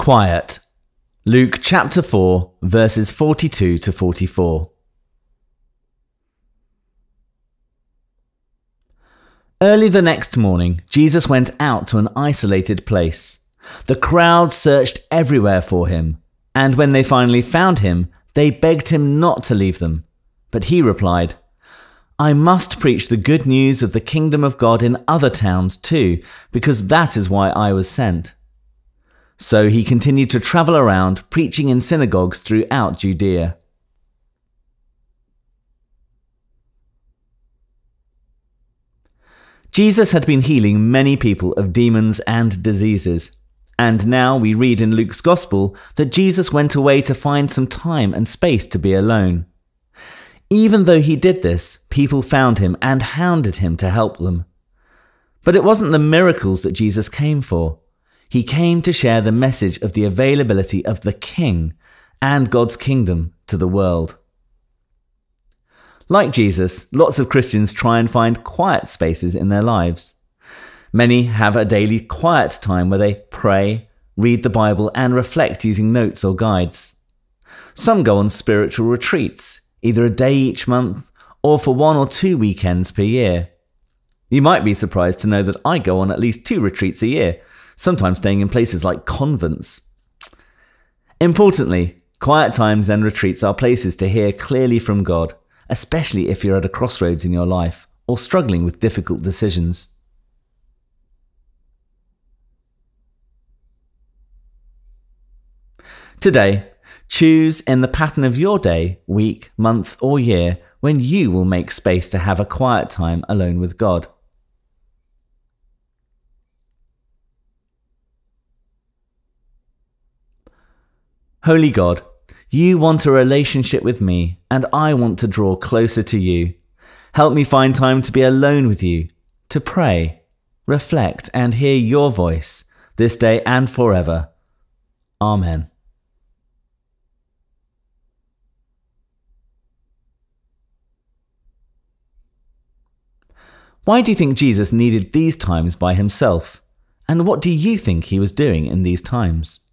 Quiet. Luke chapter 4, verses 42 to 44. Early the next morning, Jesus went out to an isolated place. The crowd searched everywhere for him, and when they finally found him, they begged him not to leave them. But he replied, I must preach the good news of the kingdom of God in other towns too, because that is why I was sent. So he continued to travel around, preaching in synagogues throughout Judea. Jesus had been healing many people of demons and diseases. And now we read in Luke's Gospel that Jesus went away to find some time and space to be alone. Even though he did this, people found him and hounded him to help them. But it wasn't the miracles that Jesus came for. He came to share the message of the availability of the King and God's kingdom to the world. Like Jesus, lots of Christians try and find quiet spaces in their lives. Many have a daily quiet time where they pray, read the Bible, and reflect using notes or guides. Some go on spiritual retreats, either a day each month or for one or two weekends per year. You might be surprised to know that I go on at least two retreats a year, sometimes staying in places like convents. Importantly, quiet times and retreats are places to hear clearly from God, especially if you're at a crossroads in your life or struggling with difficult decisions. Today, choose in the pattern of your day, week, month, or year when you will make space to have a quiet time alone with God. Holy God, you want a relationship with me, and I want to draw closer to you. Help me find time to be alone with you, to pray, reflect, and hear your voice this day and forever. Amen. Why do you think Jesus needed these times by himself? And what do you think he was doing in these times?